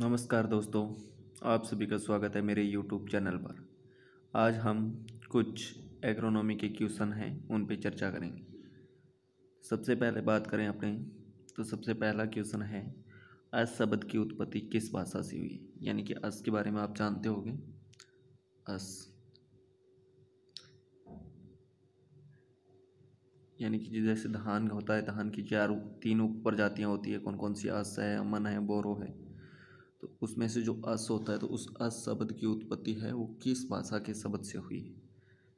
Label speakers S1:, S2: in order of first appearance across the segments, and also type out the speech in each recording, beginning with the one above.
S1: नमस्कार दोस्तों आप सभी का स्वागत है मेरे YouTube चैनल पर आज हम कुछ एग्रोनॉमी के क्वेश्चन हैं उन पर चर्चा करेंगे सबसे पहले बात करें अपने तो सबसे पहला क्वेश्चन है अस शब्द की उत्पत्ति किस भाषा से हुई यानी कि अस के बारे में आप जानते होंगे अस यानी कि जैसे धान होता है धान की चार तीन उप प्रजातियाँ होती है कौन कौन सी अस है अमन है बोरो है तो उसमें से जो अस होता है तो उस अस शब्द की उत्पत्ति है वो किस भाषा के शब्द से हुई है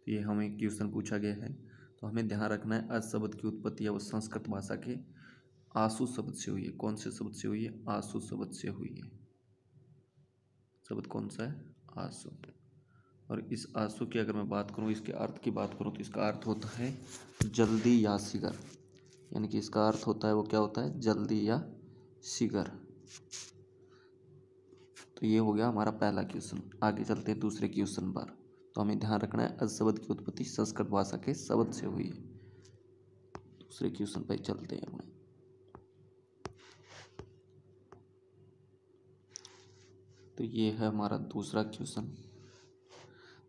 S1: तो ये हमें क्वेश्चन पूछा गया है तो हमें ध्यान रखना है अस शब्द की उत्पत्ति है वो संस्कृत भाषा के आंसू शब्द से हुई है कौन से शब्द से हुई है आंसू शब्द से हुई है शब्द कौन सा है आंसू और इस आंसू की अगर मैं बात करूँ इसके अर्थ की बात करूँ तो इसका अर्थ होता है जल्दी या शिगर यानी कि इसका अर्थ होता है वो क्या होता है जल्दी या शिगर तो ये हो गया हमारा पहला क्वेश्चन आगे चलते हैं दूसरे क्वेश्चन पर तो हमें ध्यान रखना है अजबद की उत्पत्ति संस्कृत भाषा के शब्द से हुई है दूसरे क्वेश्चन पर चलते हैं अपने तो ये है हमारा दूसरा क्वेश्चन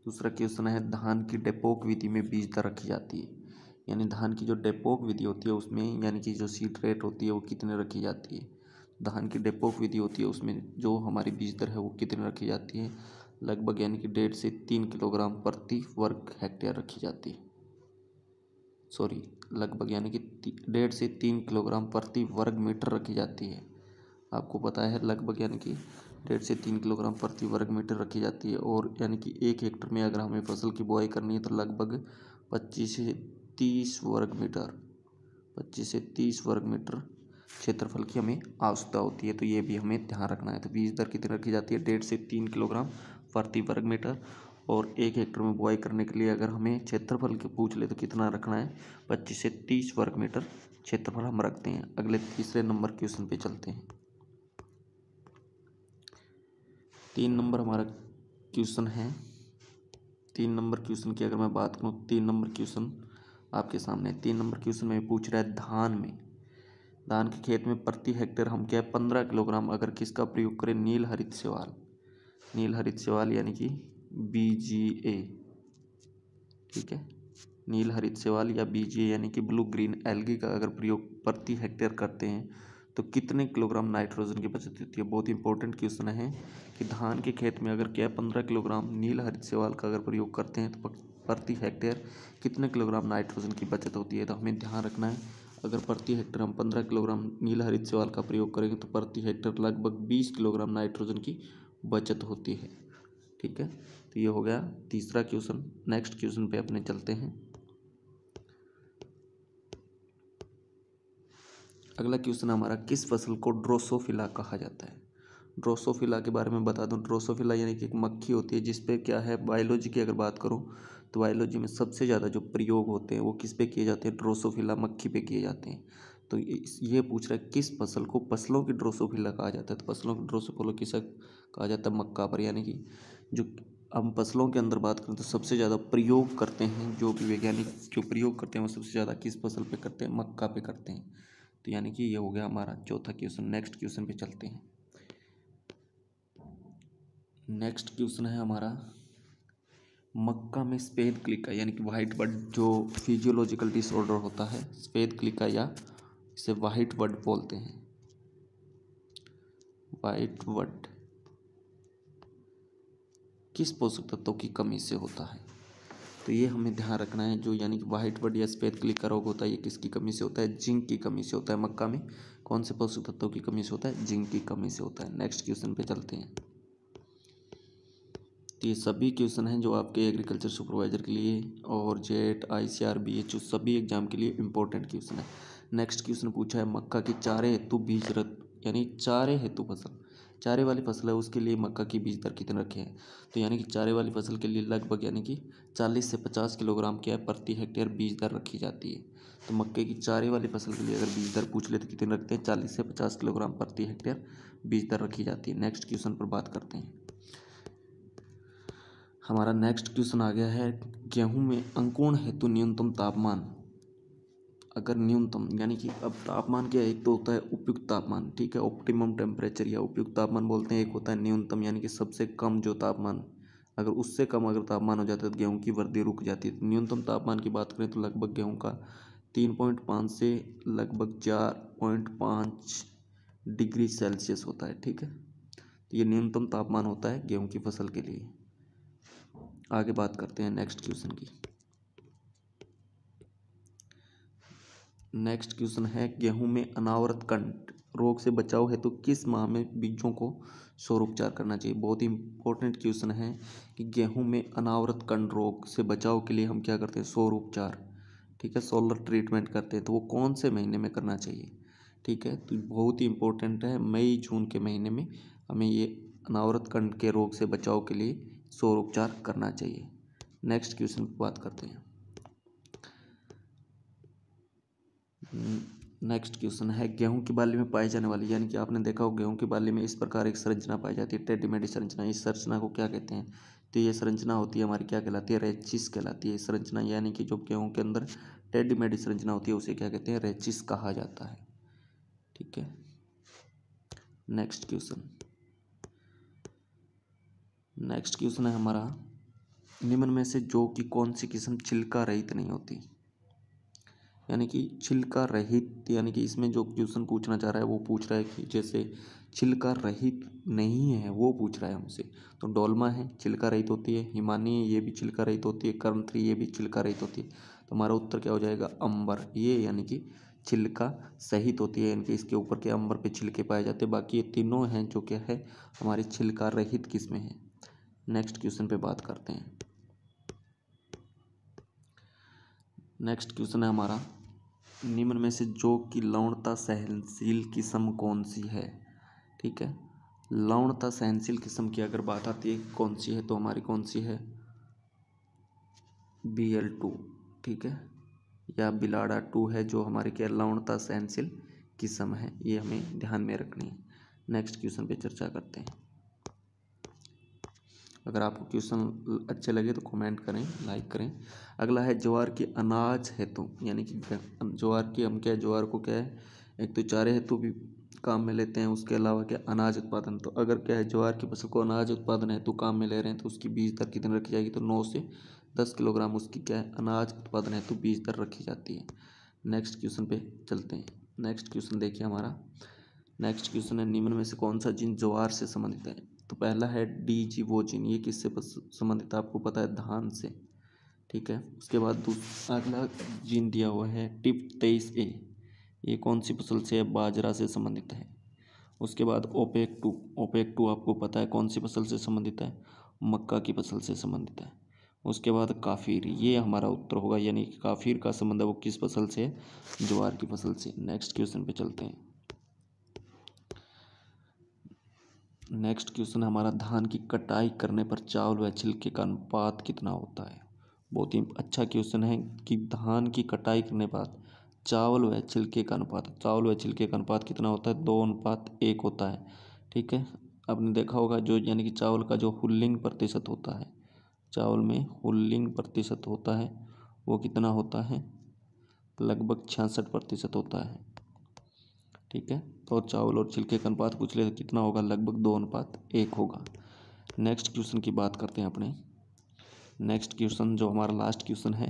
S1: दूसरा क्वेश्चन है धान की डेपोक विधि में बीज दर रखी जाती है यानी धान की जो डेपोक विधि होती है उसमें यानी कि जो सीड रेट होती है वो कितने रखी जाती है धान की डेपोक विधि होती है उसमें जो हमारी बीज दर है वो कितनी रखी जाती है लगभग यानी कि डेढ़ से तीन किलोग्राम प्रति वर्ग हेक्टेयर रखी जाती है सॉरी लगभग यानी कि डेढ़ से तीन किलोग्राम प्रति वर्ग मीटर रखी जाती है आपको पता है लगभग यानी कि डेढ़ से तीन किलोग्राम प्रति वर्ग मीटर रखी जाती है और यानी कि एक हेक्टर में अगर हमें फसल की बुआई करनी है तो लगभग पच्चीस से तीस वर्ग मीटर पच्चीस से तीस वर्ग मीटर क्षेत्रफल की हमें आवश्यकता होती है तो ये भी हमें ध्यान रखना है तो बीज दर कितनी रखी जाती है डेढ़ से तीन किलोग्राम प्रति वर्ग मीटर और एक हेक्टर में बुआई करने के लिए अगर हमें क्षेत्रफल के पूछ ले तो कितना रखना है पच्चीस से तीस वर्ग मीटर क्षेत्रफल हम रखते हैं अगले तीसरे नंबर क्वेश्चन पे चलते हैं तीन नंबर हमारा क्वेश्चन है तीन नंबर क्वेश्चन की अगर मैं बात करूँ तीन नंबर क्वेश्चन आपके सामने तीन नंबर क्वेश्चन में पूछ रहा है धान में धान के खेत में प्रति हेक्टेयर हम क्या पंद्रह किलोग्राम अगर किसका प्रयोग करें नील हरित सेवाल नील हरित सेवाल यानी कि बी जी ए ठीक है नील हरित सेवाल या बी जी ए यानी कि ब्लू ग्रीन एलगी का अगर प्रयोग प्रति हेक्टेयर करते हैं तो कितने किलोग्राम नाइट्रोजन की बचत होती है बहुत इंपॉर्टेंट क्वेश्चन है कि धान के खेत में अगर क्या पंद्रह किलोग्राम नील हरित सेवाल का अगर प्रयोग करते हैं तो प्रति हेक्टेयर कितने किलोग्राम नाइट्रोजन की बचत होती है तो हमें ध्यान रखना है अगर प्रति हेक्टर हम पंद्रह किलोग्राम नील हरित सेवाल का प्रयोग करेंगे तो प्रति हेक्टर लगभग बीस किलोग्राम नाइट्रोजन की बचत होती है ठीक है तो ये हो गया तीसरा क्वेश्चन नेक्स्ट क्वेश्चन पे अपने चलते हैं अगला क्वेश्चन हमारा किस फसल को ड्रोसोफिला कहा जाता है ड्रोसोफिला के बारे में बता दूं ड्रोसोफिला यानी कि एक मक्खी होती है जिसपे क्या है बायोलॉजी की अगर बात करूँ तो बायोलॉजी में सबसे ज़्यादा जो प्रयोग होते हैं वो किस पे किए जाते हैं ड्रोसोफिला मक्खी पे किए जाते हैं तो ये पूछ रहा है किस फसल को फसलों की ड्रोसोफिला कहा जाता है तो फसलों की ड्रोसोफिला किस कहा जाता है मक्का पर यानी कि जो हम फसलों के अंदर बात करें तो सबसे ज़्यादा प्रयोग करते हैं जो भी वैज्ञानिक जो प्रयोग करते हैं वो सबसे ज़्यादा किस फसल पर करते हैं मक्का पे करते हैं तो यानी कि ये हो गया हमारा चौथा क्वेश्चन नेक्स्ट क्वेश्चन पे चलते हैं नेक्स्ट क्वेश्चन है हमारा मक्का में स्पेद क्लिका यानी कि वाइट बर्ड जो फिजियोलॉजिकल डिसऑर्डर होता है स्पेद क्लिका या इसे वाइट बर्ड बोलते हैं वाइट बर्ड किस पोषक तत्वों की कमी से होता है तो ये हमें ध्यान रखना है जो यानी कि वाइट बर्ड या स्पेद क्लिका रोग होता है ये किसकी कमी से होता है जिंक की कमी से होता है मक्का में कौन से पोषक तत्वों की कमी से होता है जिंक की कमी से होता है नेक्स्ट क्वेश्चन पे चलते हैं ये सभी क्वेश्चन हैं जो आपके एग्रीकल्चर सुपरवाइज़र के लिए और JET I C R B H सभी एग्जाम के लिए इंपॉर्टेंट क्वेश्चन है नेक्स्ट क्वेश्चन पूछा है मक्का के चारे हेतु बीज रत यानी चारे हेतु फसल चारे वाली फसल है उसके लिए मक्का की बीज दर कितने रखे हैं तो यानी कि चारे वाली फसल के लिए लगभग यानी कि चालीस से पचास किलोग्राम क्या है प्रति हेक्टेयर बीज दर रखी जाती है तो मक्के की चारे वाली फसल के लिए अगर बीज दर पूछ ले तो कितने रखते हैं चालीस से पचास किलोग्राम प्रति हेक्टेयर बीज दर रखी जाती है नेक्स्ट क्वेश्चन पर बात करते हैं हमारा नेक्स्ट क्वेश्चन आ गया है गेहूं में अंकुरण हेतु न्यूनतम तापमान अगर न्यूनतम यानी कि अब तापमान क्या एक तो होता है उपयुक्त तापमान ठीक है ऑप्टिमम टेम्परेचर या उपयुक्त तापमान बोलते हैं एक होता है न्यूनतम यानी कि सबसे कम जो तापमान अगर उससे कम अगर तापमान हो जाता है तो गेहूँ की वृद्धि रुक जाती है तो न्यूनतम तापमान की बात करें तो लगभग गेहूँ का तीन पॉइंट पाँच से लगभग चार पॉइंट पाँच डिग्री सेल्सियस होता है ठीक है तो ये न्यूनतम तापमान होता है गेहूँ की फसल के लिए आगे बात करते हैं नेक्स्ट क्वेश्चन की नेक्स्ट क्वेश्चन है गेहूं में अनावृत कंट रोग से बचाव है तो किस माह में बीजों को उपचार करना चाहिए बहुत ही इंपॉर्टेंट क्वेश्चन है कि गेहूं में अनावृत कंड रोग से बचाव के लिए हम क्या करते हैं उपचार ठीक है सोलर ट्रीटमेंट करते हैं तो वो कौन से महीने में करना चाहिए ठीक है तो बहुत ही इंपॉर्टेंट है मई जून के महीने में हमें ये अनावरत कंड के रोग से बचाव के लिए शोर उपचार करना चाहिए नेक्स्ट क्वेश्चन की बात करते हैं नेक्स्ट hmm, क्वेश्चन है गेहूं की बाली में पाई जाने वाली यानी कि आपने देखा हो गेहूं की बाली में इस प्रकार एक संरचना पाई जाती है टेडीमेडी संरचना इस संरचना को क्या कहते हैं तो ये संरचना होती है हमारी क्या कहलाती है रेचिस कहलाती है संरचना यानी कि जो गेहूं के अंदर टेडीमेडी संरचना होती है उसे क्या कहते हैं रेचिस कहा जाता है ठीक है नेक्स्ट क्वेश्चन नेक्स्ट क्वेश्चन है हमारा निम्न में से जो कि कौन सी किस्म छिलका रहित नहीं होती यानी कि छिलका रहित यानी कि इसमें जो क्वेश्चन पूछना चाह रहा है वो पूछ रहा है कि जैसे छिलका रहित नहीं है वो पूछ रहा है हमसे तो डोलमा है छिलका रहित होती है हिमानी ये भी छिलका रहित होती है कर्म थ्री ये भी छिलका रहित होती है तो हमारा उत्तर क्या हो जाएगा अंबर ये यानी कि छिलका सहित होती है यानी कि इसके ऊपर के अंबर पे छिलके पाए जाते हैं बाकी ये तीनों हैं जो क्या है हमारी छिलका रहित किस्में हैं नेक्स्ट क्वेश्चन पे बात करते हैं नेक्स्ट क्वेश्चन है हमारा निम्न में से जो कि लवणता सहनशील किस्म कौन सी है ठीक है लवणता सहनशील किस्म की अगर बात आती है कौन सी है तो हमारी कौन सी है बी एल टू ठीक है या बिलाड़ा टू है जो हमारी क्या लवणता सहनशील किस्म है ये हमें ध्यान में रखनी है नेक्स्ट क्वेश्चन पे चर्चा करते हैं अगर आपको क्वेश्चन अच्छे लगे तो कमेंट करें लाइक करें अगला है ज्वार के अनाज हेतु तो, यानी कि ज्वार की हम क्या है ज्वार को क्या है एक तो चारे हेतु तो भी काम में लेते हैं उसके अलावा क्या अनाज उत्पादन तो अगर क्या है ज्वार की फसल को अनाज उत्पादन हेतु तो काम में ले रहे हैं तो उसकी बीज दर कितनी रखी जाएगी तो नौ से दस किलोग्राम उसकी क्या है अनाज उत्पादन हेतु बीज दर रखी जाती है नेक्स्ट क्वेश्चन पे चलते हैं नेक्स्ट क्वेश्चन देखिए हमारा नेक्स्ट क्वेश्चन है निम्न में से कौन सा जिन ज्वार से संबंधित है तो पहला है डी जी वो जिन ये किससे संबंधित आपको पता है धान से ठीक है उसके बाद अगला जिन दिया हुआ है टिप तेईस ए ये कौन सी फसल से है बाजरा से संबंधित है उसके बाद ओपेक टू ओपेक टू आपको पता है कौन सी फसल से संबंधित है मक्का की फसल से संबंधित है उसके बाद काफिर ये हमारा उत्तर होगा यानी कि काफिर का संबंध है वो किस फसल से है ज्वार की फसल से नेक्स्ट क्वेश्चन पे चलते हैं नेक्स्ट क्वेश्चन हमारा धान की कटाई करने पर चावल व छिलके का अनुपात कितना होता है बहुत ही अच्छा क्वेश्चन है कि धान की कटाई करने बाद चावल व छिलके का अनुपात चावल व छिलके का अनुपात कितना होता है दो अनुपात एक होता है ठीक है आपने देखा होगा जो यानी कि चावल का जो हुलिंग प्रतिशत होता है चावल में हुलिंग प्रतिशत होता है वो कितना होता है लगभग छियासठ प्रतिशत होता है ठीक है तो चावल और छिलके का अनुपात पूछ ले तो कितना होगा लगभग दो अनुपात एक होगा नेक्स्ट क्वेश्चन की बात करते हैं अपने नेक्स्ट क्वेश्चन जो हमारा लास्ट क्वेश्चन है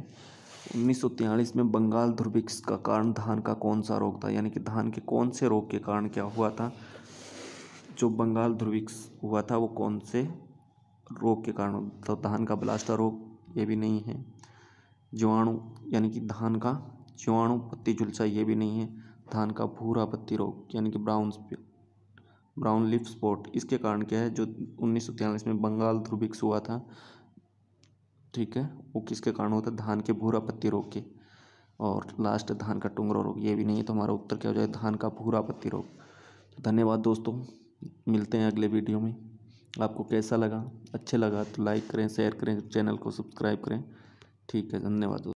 S1: उन्नीस में बंगाल ध्रुविक्स का कारण धान का कौन सा रोग था यानी कि धान के कौन से रोग के कारण क्या हुआ था जो बंगाल ध्रुविक्स हुआ था वो कौन से रोग के कारण तो धान का ब्लास्टा रोग ये भी नहीं है जीवाणु यानी कि धान का जीवाणु पत्ती झुलसा ये भी नहीं है धान का भूरा पत्ती रोग यानी कि ब्राउन ब्राउन लिफ स्पॉट इसके कारण क्या है जो उन्नीस में बंगाल ध्रुविक्स हुआ था ठीक है वो किसके कारण होता है धान के भूरा पत्ती रोग के और लास्ट धान का टुंगरो रोग ये भी नहीं है तो हमारा उत्तर क्या हो जाए धान का भूरा पत्ती रोग धन्यवाद दोस्तों मिलते हैं अगले वीडियो में आपको कैसा लगा अच्छे लगा तो लाइक करें शेयर करें चैनल को सब्सक्राइब करें ठीक है धन्यवाद